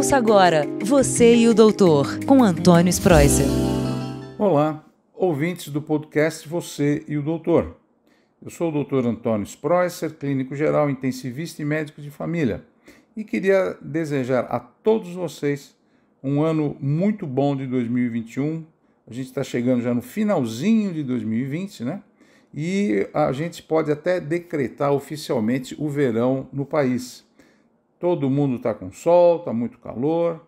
Ouça agora Você e o Doutor, com Antônio Spreuser. Olá, ouvintes do podcast Você e o Doutor. Eu sou o doutor Antônio Spreuser, clínico geral, intensivista e médico de família, e queria desejar a todos vocês um ano muito bom de 2021. A gente está chegando já no finalzinho de 2020, né? E a gente pode até decretar oficialmente o verão no país. Todo mundo está com sol, está muito calor.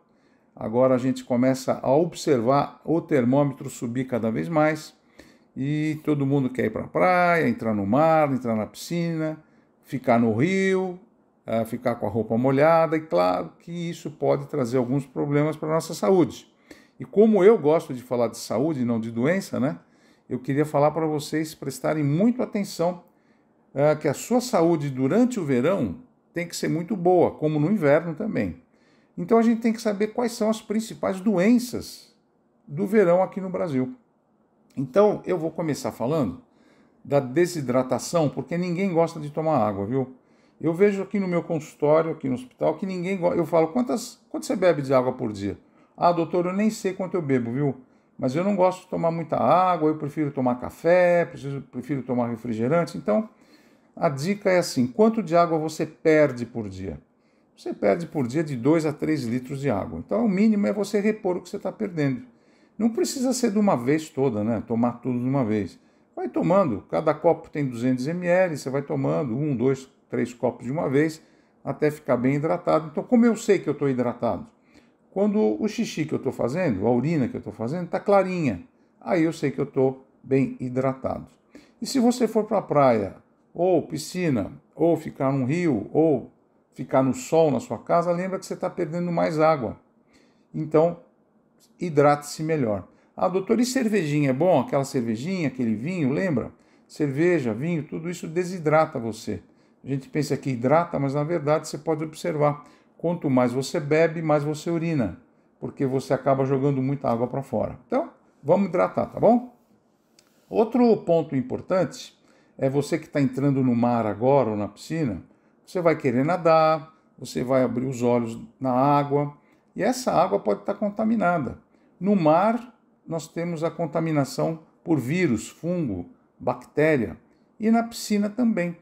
Agora a gente começa a observar o termômetro subir cada vez mais e todo mundo quer ir para a praia, entrar no mar, entrar na piscina, ficar no rio, eh, ficar com a roupa molhada. E claro que isso pode trazer alguns problemas para a nossa saúde. E como eu gosto de falar de saúde e não de doença, né? Eu queria falar para vocês prestarem muito atenção eh, que a sua saúde durante o verão tem que ser muito boa, como no inverno também. Então a gente tem que saber quais são as principais doenças do verão aqui no Brasil. Então eu vou começar falando da desidratação, porque ninguém gosta de tomar água, viu? Eu vejo aqui no meu consultório, aqui no hospital, que ninguém gosta. Eu falo, quantas, quanto você bebe de água por dia? Ah, doutor, eu nem sei quanto eu bebo, viu? Mas eu não gosto de tomar muita água, eu prefiro tomar café, preciso, prefiro tomar refrigerante. Então, a dica é assim: quanto de água você perde por dia? Você perde por dia de 2 a 3 litros de água. Então, o mínimo é você repor o que você está perdendo. Não precisa ser de uma vez toda, né? Tomar tudo de uma vez. Vai tomando. Cada copo tem 200 ml. Você vai tomando um, dois, três copos de uma vez até ficar bem hidratado. Então, como eu sei que eu estou hidratado? Quando o xixi que eu estou fazendo, a urina que eu estou fazendo, está clarinha. Aí eu sei que eu estou bem hidratado. E se você for para a praia ou piscina, ou ficar num rio, ou ficar no sol na sua casa, lembra que você está perdendo mais água. Então, hidrate-se melhor. Ah, doutor, e cervejinha é bom? Aquela cervejinha, aquele vinho, lembra? Cerveja, vinho, tudo isso desidrata você. A gente pensa que hidrata, mas na verdade você pode observar. Quanto mais você bebe, mais você urina, porque você acaba jogando muita água para fora. Então, vamos hidratar, tá bom? Outro ponto importante é você que está entrando no mar agora ou na piscina, você vai querer nadar, você vai abrir os olhos na água e essa água pode estar tá contaminada. No mar, nós temos a contaminação por vírus, fungo, bactéria e na piscina também.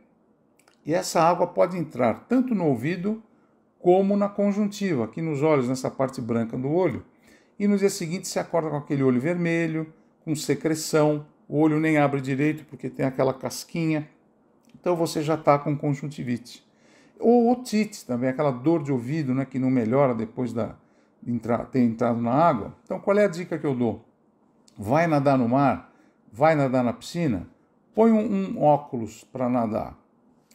E essa água pode entrar tanto no ouvido como na conjuntiva, aqui nos olhos, nessa parte branca do olho. E no dia seguinte você acorda com aquele olho vermelho, com secreção, o olho nem abre direito porque tem aquela casquinha. Então você já está com conjuntivite. Ou otite também, aquela dor de ouvido né, que não melhora depois da entrar, ter entrado na água. Então qual é a dica que eu dou? Vai nadar no mar, vai nadar na piscina, põe um, um óculos para nadar.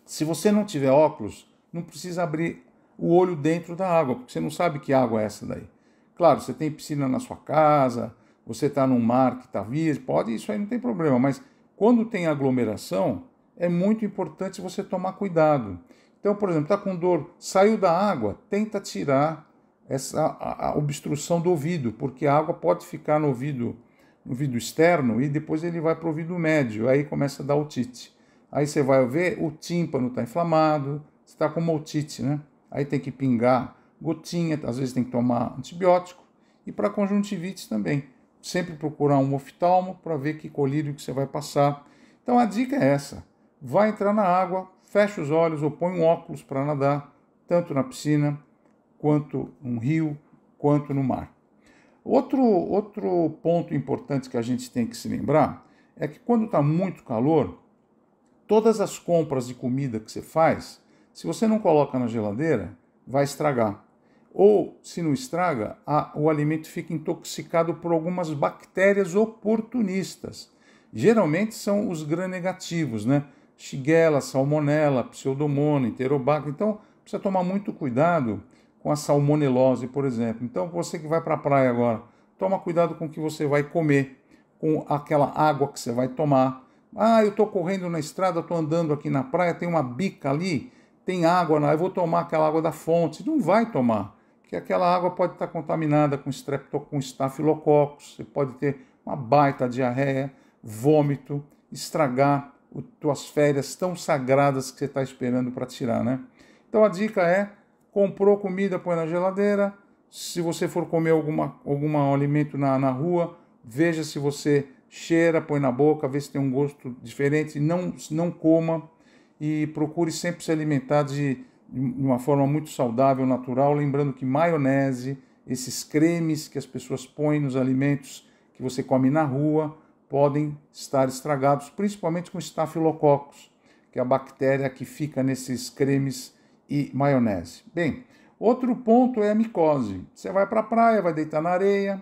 Se você não tiver óculos, não precisa abrir o olho dentro da água, porque você não sabe que água é essa daí. Claro, você tem piscina na sua casa, você está num mar que está vivo, pode, isso aí não tem problema, mas quando tem aglomeração, é muito importante você tomar cuidado. Então, por exemplo, está com dor, saiu da água, tenta tirar essa a, a obstrução do ouvido, porque a água pode ficar no ouvido, no ouvido externo e depois ele vai para o ouvido médio, aí começa a dar otite. Aí você vai ver, o tímpano está inflamado, você está com uma otite, né? Aí tem que pingar gotinha, às vezes tem que tomar antibiótico, e para conjuntivite também sempre procurar um oftalmo para ver que colírio que você vai passar. Então a dica é essa: vai entrar na água, fecha os olhos ou põe um óculos para nadar, tanto na piscina quanto no rio, quanto no mar. Outro, outro ponto importante que a gente tem que se lembrar é que quando está muito calor, todas as compras de comida que você faz, se você não coloca na geladeira, vai estragar ou, se não estraga, a, o alimento fica intoxicado por algumas bactérias oportunistas. Geralmente são os gram-negativos, né? Shigella, salmonella, pseudomonas, enterobacter. Então, precisa tomar muito cuidado com a salmonelose, por exemplo. Então, você que vai para a praia agora, toma cuidado com o que você vai comer, com aquela água que você vai tomar. Ah, eu estou correndo na estrada, estou andando aqui na praia, tem uma bica ali, tem água, não, eu vou tomar aquela água da fonte. Não vai tomar que aquela água pode estar contaminada com, com estafilococos. você pode ter uma baita diarreia, vômito, estragar o, tuas férias tão sagradas que você está esperando para tirar, né? Então a dica é, comprou comida, põe na geladeira, se você for comer alguma, algum alimento na, na rua, veja se você cheira, põe na boca, vê se tem um gosto diferente, não, não coma e procure sempre se alimentar de de uma forma muito saudável, natural, lembrando que maionese, esses cremes que as pessoas põem nos alimentos que você come na rua, podem estar estragados, principalmente com estafilococos, que é a bactéria que fica nesses cremes e maionese. Bem, outro ponto é a micose. Você vai para a praia, vai deitar na areia,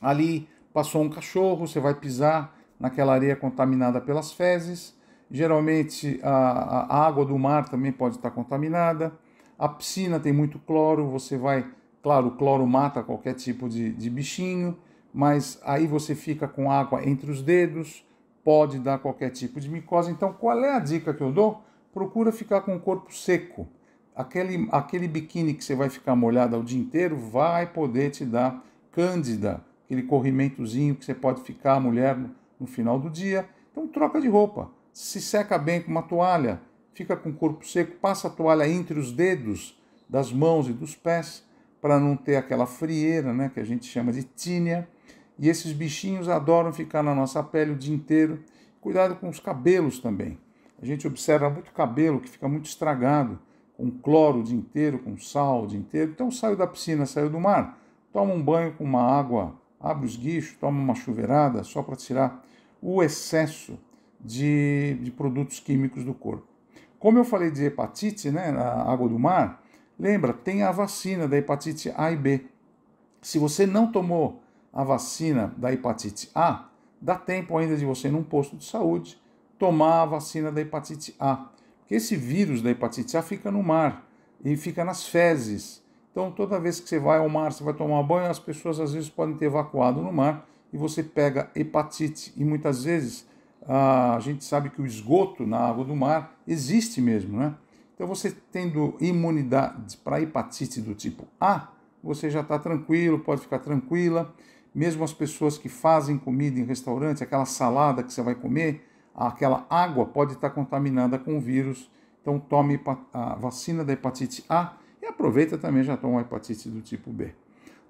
ali passou um cachorro, você vai pisar naquela areia contaminada pelas fezes, Geralmente a, a água do mar também pode estar contaminada. A piscina tem muito cloro, você vai. Claro, o cloro mata qualquer tipo de, de bichinho, mas aí você fica com água entre os dedos, pode dar qualquer tipo de micose. Então, qual é a dica que eu dou? Procura ficar com o corpo seco. Aquele, aquele biquíni que você vai ficar molhado o dia inteiro vai poder te dar cândida, aquele corrimentozinho que você pode ficar a mulher no, no final do dia. Então, troca de roupa se seca bem com uma toalha, fica com o corpo seco, passa a toalha entre os dedos das mãos e dos pés para não ter aquela frieira, né, que a gente chama de tínia. E esses bichinhos adoram ficar na nossa pele o dia inteiro. Cuidado com os cabelos também. A gente observa muito cabelo que fica muito estragado, com cloro o dia inteiro, com sal o dia inteiro. Então saiu da piscina, saiu do mar, toma um banho com uma água, abre os guichos, toma uma chuveirada só para tirar o excesso de, de produtos químicos do corpo. Como eu falei de hepatite, né, na água do mar, lembra, tem a vacina da hepatite A e B. Se você não tomou a vacina da hepatite A, dá tempo ainda de você, num posto de saúde, tomar a vacina da hepatite A. Porque esse vírus da hepatite A fica no mar e fica nas fezes. Então, toda vez que você vai ao mar, você vai tomar banho, as pessoas às vezes podem ter evacuado no mar e você pega hepatite. E muitas vezes ah, a gente sabe que o esgoto na água do mar existe mesmo, né? Então, você tendo imunidade para hepatite do tipo A, você já está tranquilo, pode ficar tranquila. Mesmo as pessoas que fazem comida em restaurante, aquela salada que você vai comer, aquela água pode estar tá contaminada com vírus. Então, tome a vacina da hepatite A e aproveita também já toma a hepatite do tipo B.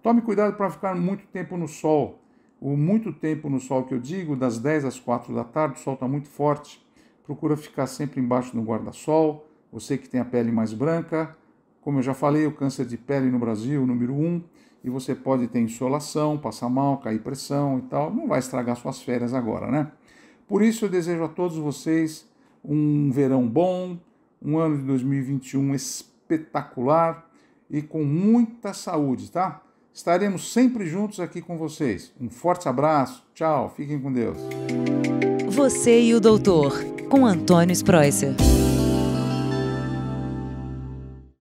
Tome cuidado para ficar muito tempo no sol o muito tempo no sol que eu digo, das 10 às 4 da tarde, o sol está muito forte. Procura ficar sempre embaixo do guarda-sol. Você que tem a pele mais branca, como eu já falei, o câncer de pele no Brasil, número 1, e você pode ter insolação, passar mal, cair pressão e tal. Não vai estragar suas férias agora, né? Por isso eu desejo a todos vocês um verão bom, um ano de 2021 espetacular e com muita saúde, tá? Estaremos sempre juntos aqui com vocês. Um forte abraço, tchau, fiquem com Deus. Você e o Doutor, com Antônio Spreusser.